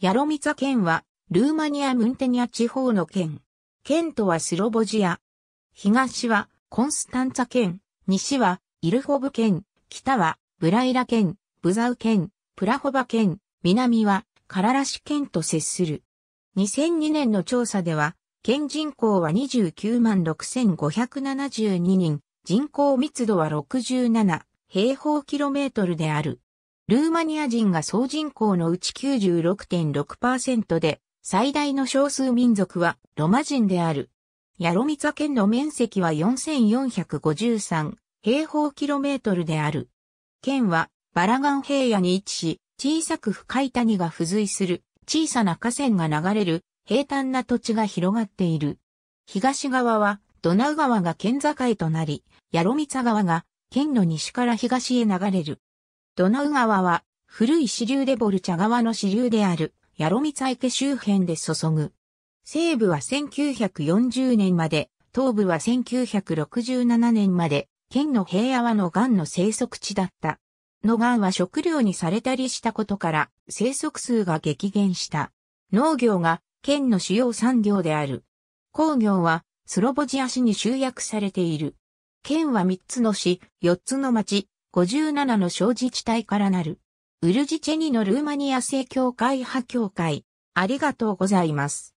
ヤロミツァ県は、ルーマニア・ムンテニア地方の県。県とはスロボジア。東は、コンスタンツァ県、西は、イルホブ県、北は、ブライラ県、ブザウ県、プラホバ県、南は、カララシ県と接する。2002年の調査では、県人口は29万6572人、人口密度は67平方キロメートルである。ルーマニア人が総人口のうち96.6%で、最大の少数民族はロマ人である。ヤロミツァ県の面積は4453平方キロメートルである。県はバラガン平野に位置し、小さく深い谷が付随する小さな河川が流れる平坦な土地が広がっている。東側はドナウ川が県境となり、ヤロミツァ川が県の西から東へ流れる。ドナウ川は、古い支流でボルチャ川の支流である、ヤロミツ池周辺で注ぐ。西部は1940年まで、東部は1967年まで、県の平野はのガンの生息地だった。のガンは食料にされたりしたことから、生息数が激減した。農業が、県の主要産業である。工業は、スロボジア市に集約されている。県は3つの市、4つの町、57の小自治体からなる。ウルジチェニのルーマニア正教会派教会。ありがとうございます。